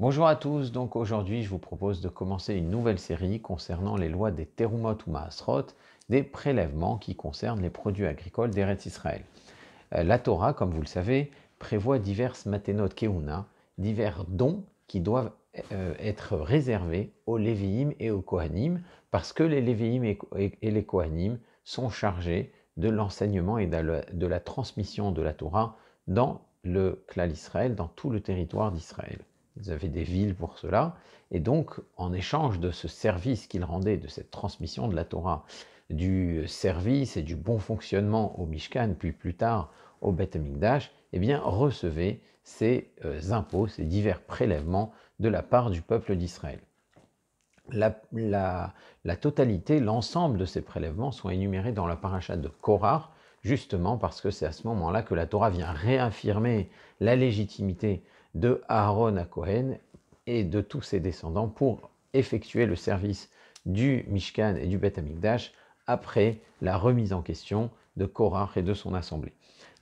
Bonjour à tous, donc aujourd'hui je vous propose de commencer une nouvelle série concernant les lois des Terumot ou Maasrot, des prélèvements qui concernent les produits agricoles d'Eretz Israël. Euh, la Torah, comme vous le savez, prévoit diverses maténot keuna, divers dons qui doivent euh, être réservés aux Lévi'im et aux Kohanim, parce que les Lévi'im et les Kohanim sont chargés de l'enseignement et de la transmission de la Torah dans le Klal Israël, dans tout le territoire d'Israël. Vous avez des villes pour cela. Et donc, en échange de ce service qu'ils rendaient, de cette transmission de la Torah, du service et du bon fonctionnement au Mishkan, puis plus tard au Beth Amikdash, eh bien, recevez ces euh, impôts, ces divers prélèvements de la part du peuple d'Israël. La, totalité, l'ensemble de ces prélèvements sont énumérés dans la paracha de Korah, justement parce que c'est à ce moment-là que la Torah vient réaffirmer la légitimité de Aaron à Cohen et de tous ses descendants pour effectuer le service du Mishkan et du Bet Amikdash après la remise en question de Korach et de son assemblée.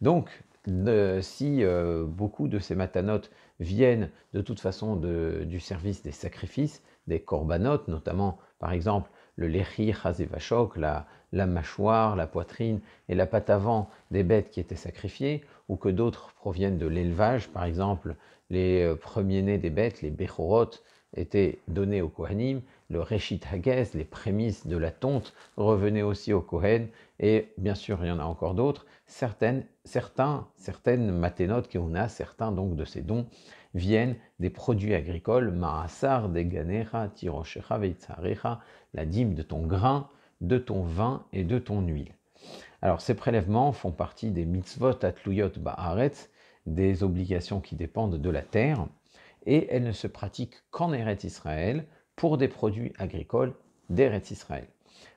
Donc, euh, si euh, beaucoup de ces matanotes viennent de toute façon du service des sacrifices, des Korbanotes, notamment par exemple le lechi chazevachok, la, la mâchoire, la poitrine et la patte avant des bêtes qui étaient sacrifiées, ou que d'autres proviennent de l'élevage. Par exemple, les euh, premiers-nés des bêtes, les Bechorot, étaient donnés au Kohanim, le Reshit Hages, les prémices de la tonte, revenaient aussi au Kohen, et bien sûr, il y en a encore d'autres. Certaines, certains, certaines maténotes qu'on a, certains donc de ces dons, viennent des produits agricoles, Maasar, Deganera, Tiroshecha, Veitzarecha, la dîme de ton grain, de ton vin et de ton huile. Alors ces prélèvements font partie des mitzvot atluyot ba'aretz, des obligations qui dépendent de la terre, et elles ne se pratiquent qu'en Eretz Israël pour des produits agricoles d'Eretz Israël.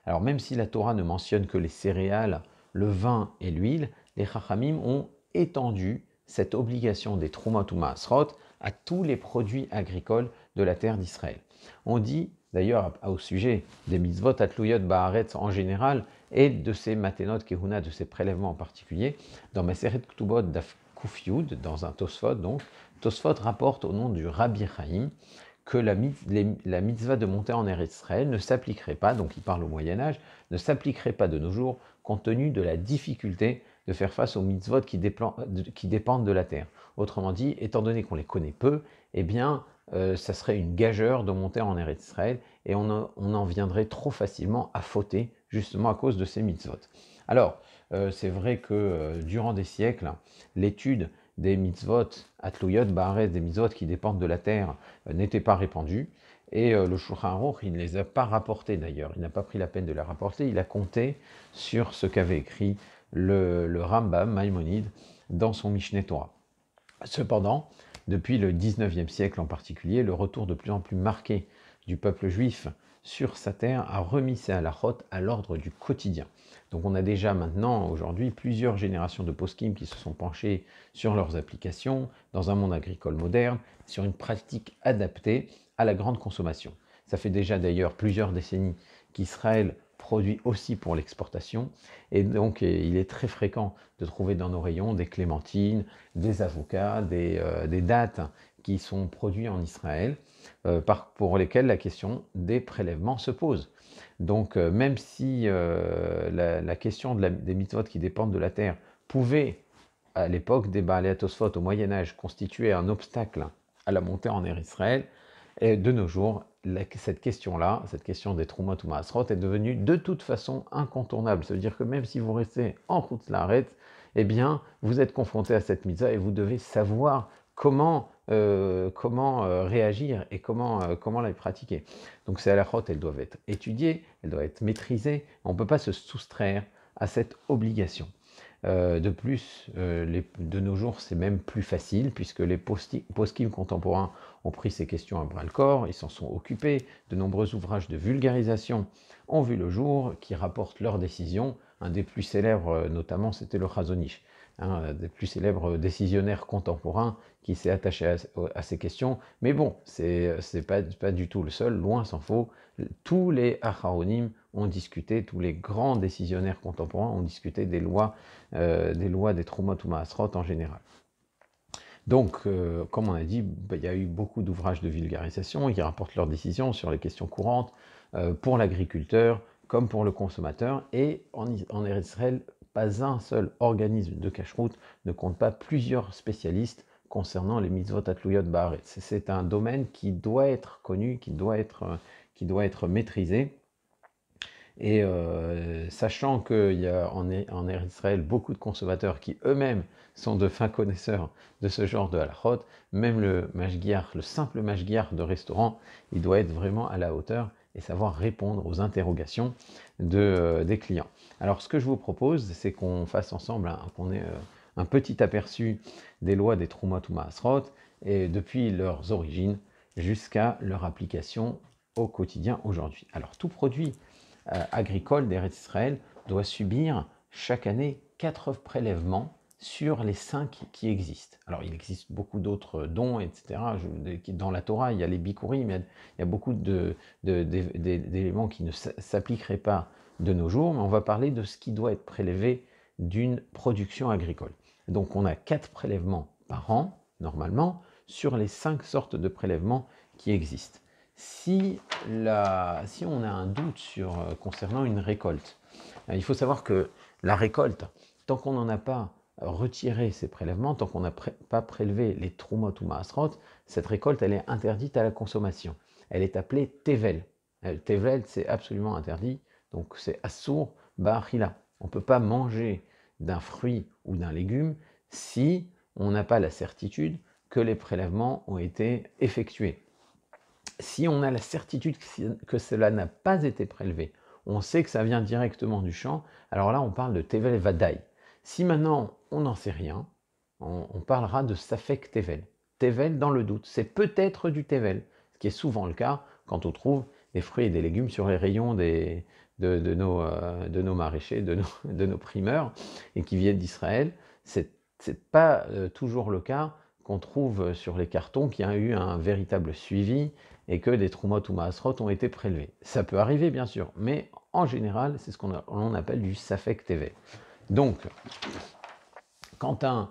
Alors même si la Torah ne mentionne que les céréales, le vin et l'huile, les Chachamim ont étendu cette obligation des Trumot ou à tous les produits agricoles de la terre d'Israël. On dit d'ailleurs au sujet des mitzvot atlouyot baaretz en général et de ces matenot, kehuna, de ces prélèvements en particulier, dans Maseret Ktubot daf Kufyud, dans un Tosfot donc, Tosfot rapporte au nom du Rabbi Chaim que la, mitzvah de monter en Eretz Israël ne s'appliquerait pas, donc il parle au Moyen Âge, ne s'appliquerait pas de nos jours compte tenu de la difficulté de faire face aux mitzvot qui dépendent de la terre. Autrement dit, étant donné qu'on les connaît peu, eh bien, euh, ça serait une gageure de monter en Eretz Israël et on, en viendrait trop facilement à fauter justement à cause de ces mitzvot. Alors, euh, c'est vrai que euh, durant des siècles, l'étude des mitzvot, atlouyot, bahares, des mitzvot qui dépendent de la terre, n'était pas répandue. Et le Shulchan Aruch, il ne les a pas rapportés d'ailleurs. Il n'a pas pris la peine de les rapporter. Il a compté sur ce qu'avait écrit le, Rambam Maïmonide dans son Mishneh Torah. Cependant, depuis le 19e siècle en particulier, le retour de plus en plus marqué du peuple juif sur sa terre a remis halachot à l'ordre du quotidien. Donc on a déjà maintenant, aujourd'hui, plusieurs générations de poskim qui se sont penchées sur leurs applications dans un monde agricole moderne, sur une pratique adaptée à la grande consommation. Ça fait déjà d'ailleurs plusieurs décennies qu'Israël produit aussi pour l'exportation. Et donc, il est très fréquent de trouver dans nos rayons des clémentines, des avocats, des, euh, dates qui sont produits en Israël, euh, pour lesquels la question des prélèvements se pose. Donc, euh, même si la, question des mitzvot qui dépendent de la terre pouvait, à l'époque des Baalé au Moyen-Âge, constituer un obstacle à la montée en air Israël, et de nos jours, cette question-là, cette question des Troumat ou Maasrot, est devenue de toute façon incontournable. Ça veut dire que même si vous restez en route l'arrête, eh bien, vous êtes confronté à cette mitzvah et vous devez savoir comment, euh, euh, réagir et comment, euh, comment la pratiquer. Donc ces rot elles doivent être étudiées, elles doivent être maîtrisées. On ne peut pas se soustraire à cette obligation. de plus, de nos jours, c'est même plus facile puisque les post contemporains ont pris ces questions à bras-le-corps, ils s'en sont occupés, de nombreux ouvrages de vulgarisation ont vu le jour qui rapportent leurs décisions, un des plus célèbres euh, notamment c'était le Khazonich, un hein, euh, des plus célèbres euh, décisionnaires contemporains qui s'est attaché à, ces questions, mais bon, c'est pas, pas du tout le seul, loin s'en faut, tous les Acharonim ont discuté, tous les grands décisionnaires contemporains ont discuté des lois, des lois des en général. Donc, euh, comme on a dit, bah, il y a eu beaucoup d'ouvrages de vulgarisation qui rapportent leurs décisions sur les questions courantes euh, pour l'agriculteur comme pour le consommateur. Et en, Israël, pas un seul organisme de cache-route ne compte pas plusieurs spécialistes concernant les mitzvot atlouyot baharet. C'est un domaine qui doit être connu, qui doit être euh, maîtrisé. Et euh, sachant qu'il y a en, e, Israël beaucoup de consommateurs qui eux-mêmes sont de fins connaisseurs de ce genre de halachot, même le le simple mashgiar de restaurant, il doit être vraiment à la hauteur et savoir répondre aux interrogations euh, des clients. Alors ce que je vous propose, c'est qu'on fasse ensemble, qu'on ait euh, un petit aperçu des lois des Trumot et depuis leurs origines jusqu'à leur application au quotidien aujourd'hui. Alors tout produit euh, agricole d'Eretz Israël doit subir chaque année quatre prélèvements sur les cinq qui existent. Alors, il existe beaucoup d'autres dons, etc. Dans la Torah, il y a les mais il y a, beaucoup d'éléments qui ne s'appliqueraient pas de nos jours, mais on va parler de ce qui doit être prélevé d'une production agricole. Donc, on a quatre prélèvements par an, normalement, sur les cinq sortes de prélèvements qui existent si, on a un doute euh, concernant une récolte, euh, il faut savoir que la récolte, tant qu'on n'en a pas retiré ses prélèvements, tant qu'on n'a pas prélevé les trumot ou maasrot, cette récolte, elle est interdite à la consommation. Elle est appelée tevel. Euh, tevel, c'est absolument interdit, donc c'est assour barila. On ne peut pas manger d'un fruit ou d'un légume si on n'a pas la certitude que les prélèvements ont été effectués si on a la certitude que cela n'a pas été prélevé, on sait que ça vient directement du champ, alors là on parle de Tevel Vadaï. Si maintenant on n'en sait rien, on, parlera de Safek Tevel. Tevel dans le doute, c'est peut-être du Tevel, ce qui est souvent le cas quand on trouve des fruits et des légumes sur les rayons euh, de, nos, maraîchers, de nos, de nos, primeurs, et qui viennent d'Israël. C'est pas euh, toujours le cas qu'on trouve euh, sur les cartons qui a eu un véritable suivi et que des troumottes ou maasrot ont été prélevés. Ça peut arriver, bien sûr, mais en général, c'est ce qu'on appelle du safek TV. Donc, quand un,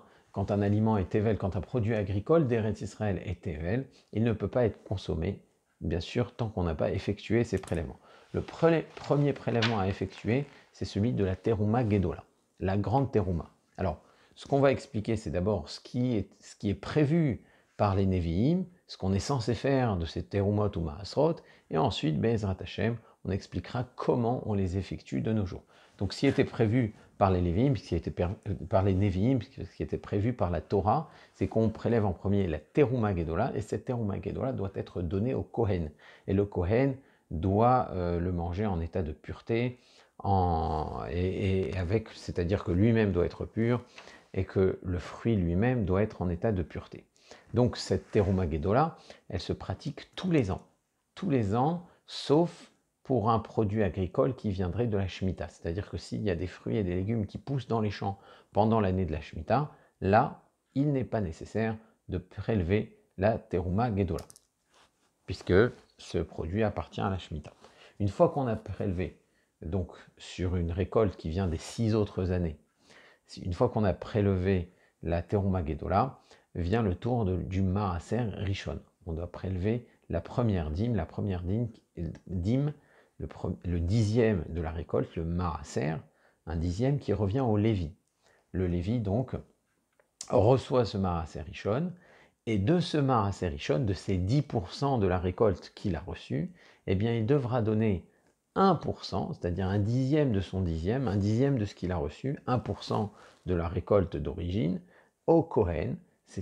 aliment est tevel, quand un produit agricole d'Eretz Israël est tevel, il ne peut pas être consommé, bien sûr, tant qu'on n'a pas effectué ces prélèvements. Le premier prélèvement à effectuer, c'est celui de la terouma gedola, la grande terouma. Alors, ce qu'on va expliquer, c'est d'abord ce, ce, qui est prévu par les Nevi'im, ce qu'on est censé faire de ces terumot ou maasrot, et ensuite, Bezrat Hashem, on expliquera comment on les effectue de nos jours. Donc, ce qui était prévu par les Lévim, ce qui était euh, par les ce qui était prévu par la Torah, c'est qu'on prélève en premier la Terumah et cette Terumah doit être donnée au Kohen. Et le Kohen doit euh, le manger en état de pureté, et avec, c'est-à-dire que lui-même doit être pur, et que le fruit lui-même doit être en état de pureté. Donc cette Terumagedola, elle se pratique tous les ans. Tous les ans, sauf pour un produit agricole qui viendrait de la Shemitah. C'est-à-dire que s'il y a des fruits et des légumes qui poussent dans les champs pendant l'année de la Shemitah, là, il n'est pas nécessaire de prélever la Teruma puisque ce produit appartient à la Shemitah. Une fois qu'on a prélevé, donc sur une récolte qui vient des six autres années, une fois qu'on a prélevé la Teruma vient le tour du Maaser Rishon. On doit prélever la première dîme, la première dîme, le, dixième de la récolte, le Maaser, un dixième qui revient au Lévi. Le Lévi, donc, reçoit ce Maaser Rishon, et de ce Maaser Rishon, de ces 10% de la récolte qu'il a reçue, eh bien, il devra donner 1%, c'est-à-dire un dixième de son dixième, un dixième de ce qu'il a reçu, 1% de la récolte d'origine, au Kohen, ce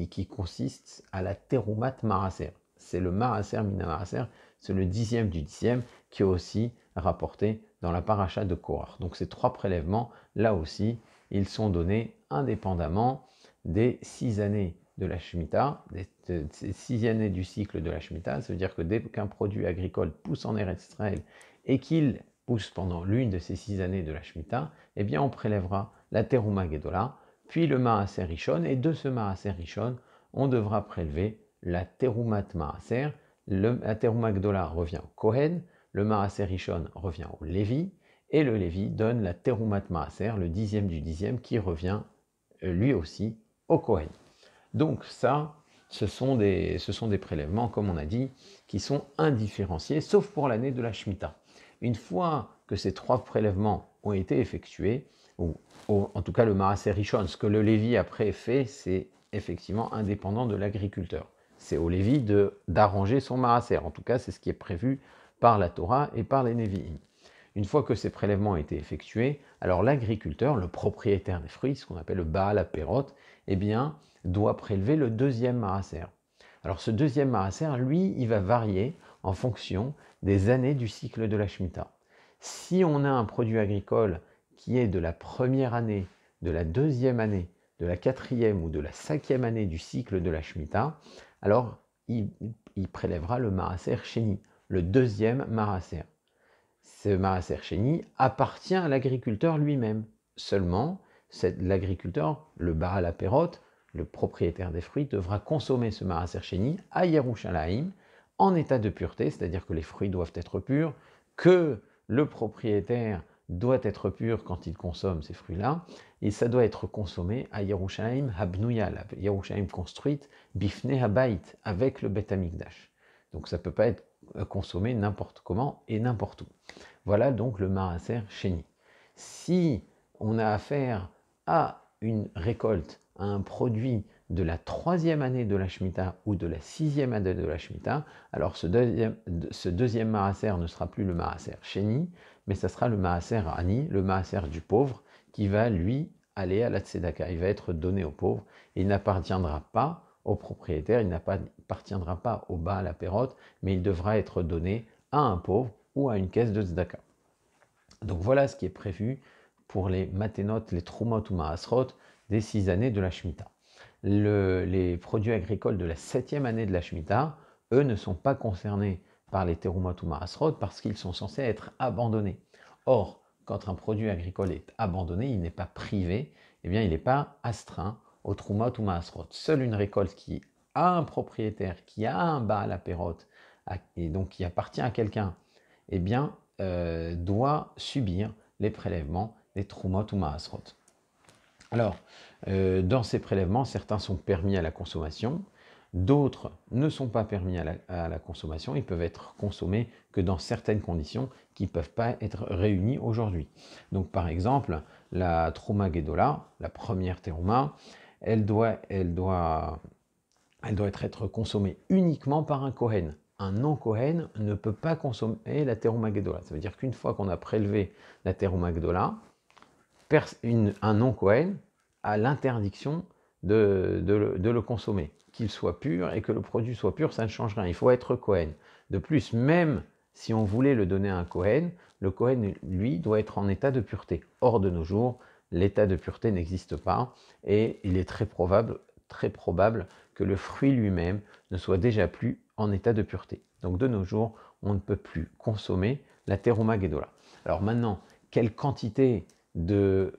qui, consiste à la Terumat Maraser. C'est le Maraser Minamaraser, c'est le dixième du dixième qui est aussi rapporté dans la paracha de Korah. Donc ces trois prélèvements, là aussi, ils sont donnés indépendamment des six années de la Shemitah, des, six années du cycle de la Shemitah. Ça veut dire que dès qu'un produit agricole pousse en Eretz Israël et qu'il pousse pendant l'une de ces six années de la Shemitah, eh bien on prélèvera la terumah puis le maaser et de ce maaser richon, on devra prélever la terumat maaser, le, la terumat revient au Kohen, le maaser revient au Lévi, et le Lévi donne la terumat maaser, le dixième du dixième, qui revient euh, lui aussi au Kohen. Donc ça, ce sont, des, ce sont des prélèvements, comme on a dit, qui sont indifférenciés, sauf pour l'année de la Shemitah. Une fois que ces trois prélèvements ont été effectués, ou, en tout cas le Marasser Richon. Ce que le Lévi après fait, c'est effectivement indépendant de l'agriculteur. C'est au Lévi d'arranger son maraçer, En tout cas, c'est ce qui est prévu par la Torah et par les neviim. Une fois que ces prélèvements ont été effectués, alors l'agriculteur, le propriétaire des fruits, ce qu'on appelle le Baal à eh bien, doit prélever le deuxième maraçer. Alors ce deuxième maraçer, lui, il va varier en fonction des années du cycle de la Shemitah. Si on a un produit agricole qui est de la première année, de la deuxième année, de la quatrième ou de la cinquième année du cycle de la Shemitah, alors il, prélèvera le Marasser Chéni, le deuxième Marasser. Ce Marasser Chéni appartient à l'agriculteur lui-même. Seulement, l'agriculteur, le bar à le propriétaire des fruits, devra consommer ce Maraser Chéni à Yerushalayim en état de pureté, c'est-à-dire que les fruits doivent être purs, que le propriétaire doit être pur quand il consomme ces fruits-là, et ça doit être consommé à Yerushalayim habnu la Yerushalayim construite, Bifne Habait, avec le Bet Amikdash. Donc ça ne peut pas être consommé n'importe comment et n'importe où. Voilà donc le Maraser Chéni. Si on a affaire à une récolte, à un produit de la troisième année de la Shemitah ou de la sixième année de la Shemitah, alors ce deuxième, ce Maaser ne sera plus le Maaser Sheni, mais ça sera le Maaser Ani, le Maaser du pauvre, qui va lui aller à la Tzedaka. Il va être donné au pauvre, il n'appartiendra pas au propriétaire, il n'appartiendra pas au bas à la pérote, mais il devra être donné à un pauvre ou à une caisse de Tzedaka. Donc voilà ce qui est prévu pour les Matenot, les Trumot ou maasrot des six années de la Shemitah les produits agricoles de la septième année de la Shemitah, eux ne sont pas concernés par les Terumot ou parce qu'ils sont censés être abandonnés. Or, quand un produit agricole est abandonné, il n'est pas privé, eh bien il n'est pas astreint au terumot ou Seule une récolte qui a un propriétaire, qui a un bas à la pérote, et donc qui appartient à quelqu'un, eh bien, euh, doit subir les prélèvements des terumot ou alors, euh, dans ces prélèvements, certains sont permis à la consommation, d'autres ne sont pas permis à la, consommation, ils peuvent être consommés que dans certaines conditions qui ne peuvent pas être réunies aujourd'hui. Donc par exemple, la thromagédola, la première Théroma, elle doit, être, consommée uniquement par un Kohen. Un non-Kohen ne peut pas consommer la Teruma Ça veut dire qu'une fois qu'on a prélevé la Teruma un non-Cohen à l'interdiction de, le, consommer. Qu'il soit pur et que le produit soit pur, ça ne change rien. Il faut être Cohen. De plus, même si on voulait le donner à un Cohen, le Cohen, lui, doit être en état de pureté. hors de nos jours, l'état de pureté n'existe pas et il est très probable, très probable que le fruit lui-même ne soit déjà plus en état de pureté. Donc, de nos jours, on ne peut plus consommer la Teruma Alors maintenant, quelle quantité de,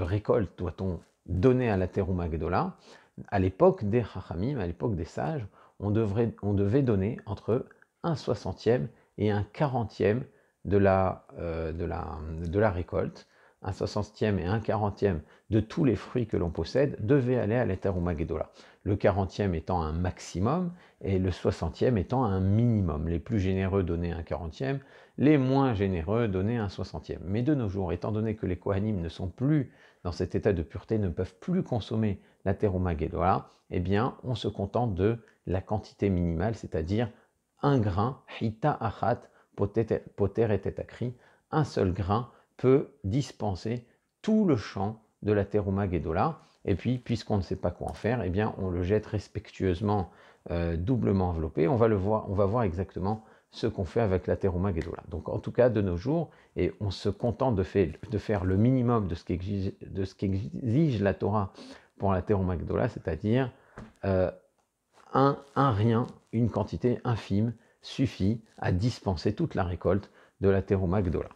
récolte doit-on donner à la terre ou Magdala À l'époque des hachamim, à l'époque des sages, on, devrait, on devait donner entre un soixantième et un quarantième de la, euh, de la, de la récolte un 60e et un quarantième de tous les fruits que l'on possède devaient aller à l'Heteromageddola. Le quarantième étant un maximum et le 60e étant un minimum. Les plus généreux donnaient un quarantième, les moins généreux donnaient un soixantième. Mais de nos jours, étant donné que les Kohanim ne sont plus dans cet état de pureté, ne peuvent plus consommer terre eh bien, on se contente de la quantité minimale, c'est-à-dire un grain, hita achat, poter un seul grain dispenser tout le champ de la Theromageddola. Et puis, puisqu'on ne sait pas quoi en faire, et eh bien, on le jette respectueusement euh, doublement enveloppé. On va, le voir, on va voir exactement ce qu'on fait avec la Magdola. Donc, en tout cas, de nos jours, et on se contente de, de faire le minimum de ce qu'exige la Torah pour la Magdola, c'est-à-dire euh, un, rien, une quantité infime suffit à dispenser toute la récolte de la Theromageddola.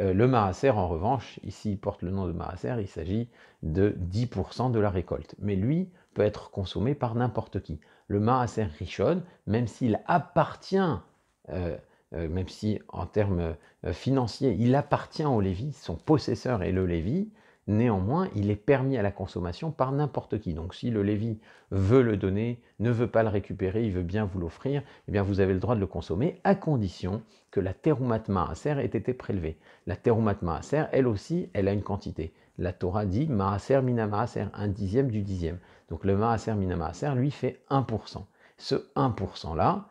Euh, le marasser en revanche, ici il porte le nom de marasser, il s'agit de 10% de la récolte. Mais lui peut être consommé par n'importe qui. Le marasser richonne, même s'il appartient, euh, euh, même si en termes financiers, il appartient au Lévis, son possesseur est le Lévi, Néanmoins, il est permis à la consommation par n'importe qui. Donc si le Lévi veut le donner, ne veut pas le récupérer, il veut bien vous l'offrir, eh bien vous avez le droit de le consommer à condition que la terumat maaser ait été prélevée. La terumat maaser, elle aussi, elle a une quantité. La Torah dit maaser mina un dixième du dixième. Donc le maaser mina lui, fait 1%. Ce 1%-là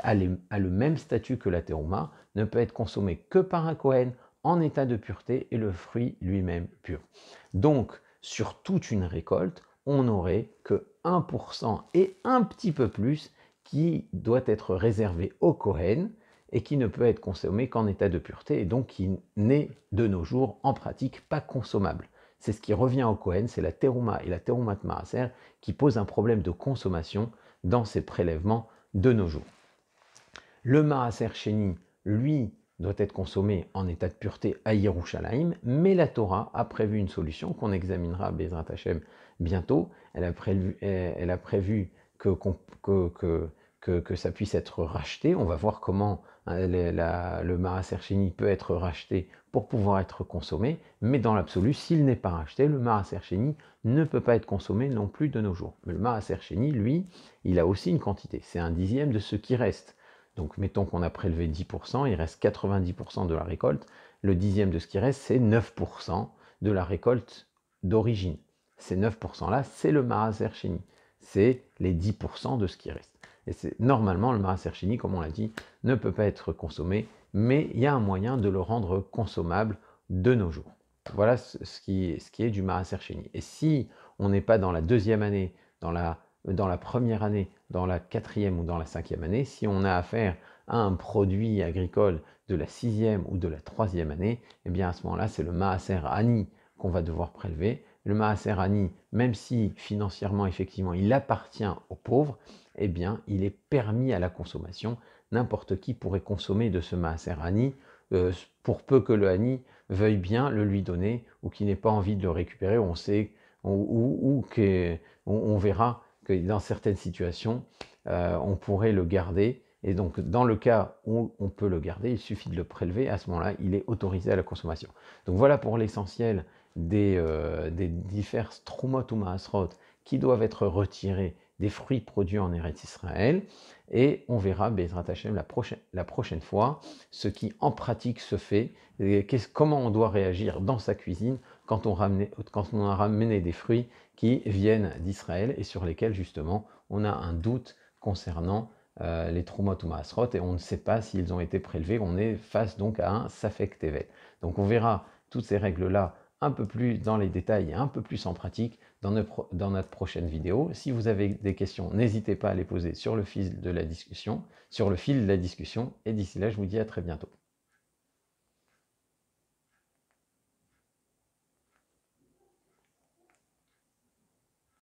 a, le même statut que la terumah. ne peut être consommé que par un Kohen en état de pureté et le fruit lui-même pur. Donc, sur toute une récolte, on n'aurait que 1% et un petit peu plus qui doit être réservé au Kohen et qui ne peut être consommé qu'en état de pureté et donc qui n'est de nos jours en pratique pas consommable. C'est ce qui revient au Kohen, c'est la terouma et la terouma de Maaser qui pose un problème de consommation dans ces prélèvements de nos jours. Le Maaser Chéni, lui, doit être consommé en état de pureté à Yerushalayim, mais la Torah a prévu une solution qu'on examinera à Bezrat Hashem bientôt. Elle a prévu, a prévu que, que, ça puisse être racheté. On va voir comment hein, le le peut être racheté pour pouvoir être consommé, mais dans l'absolu, s'il n'est pas racheté, le Maraserchini ne peut pas être consommé non plus de nos jours. Mais le Maraserchini, lui, il a aussi une quantité. C'est un dixième de ce qui reste. Donc mettons qu'on a prélevé 10%, il reste 90% de la récolte. Le dixième de ce qui reste, c'est 9% de la récolte d'origine. Ces 9% là, c'est le Maraserchini. C'est les 10% de ce qui reste. Et c'est normalement le Maraserchini, comme on l'a dit, ne peut pas être consommé, mais il y a un moyen de le rendre consommable de nos jours. Voilà ce qui, est du Maraserchini. Et si on n'est pas dans la deuxième année, dans la première année, dans la quatrième ou dans la cinquième année, si on a affaire à un produit agricole de la sixième ou de la troisième année, eh bien à ce moment-là, c'est le Maaser Ani qu'on va devoir prélever. Le Maaser Ani, même si financièrement, effectivement, il appartient aux pauvres, eh bien, il est permis à la consommation. N'importe qui pourrait consommer de ce Maaser Ani, euh, pour peu que le Ani veuille bien le lui donner ou qu'il n'ait pas envie de le récupérer. On sait ou, qu'on on verra que dans certaines situations, euh, on pourrait le garder. Et donc, dans le cas où on peut le garder, il suffit de le prélever. À ce moment-là, il est autorisé à la consommation. Donc voilà pour l'essentiel des, euh, des diverses traumas qui doivent être retirés des fruits produits en Eretz Israël. Et on verra, Bezrat Hashem, la prochaine, fois, ce qui en pratique se fait, et comment on doit réagir dans sa cuisine quand on, a ramené des fruits qui viennent d'Israël et sur lesquels, justement, on a un doute concernant euh, les Trumot ou Maasrot et on ne sait pas s'ils ont été prélevés. On est face donc à un Safek Tevet. Donc on verra toutes ces règles-là un peu plus dans les détails et un peu plus en pratique dans, notre prochaine vidéo. Si vous avez des questions, n'hésitez pas à les poser sur le fil de la discussion, sur le fil de la discussion. Et d'ici là, je vous dis à très bientôt.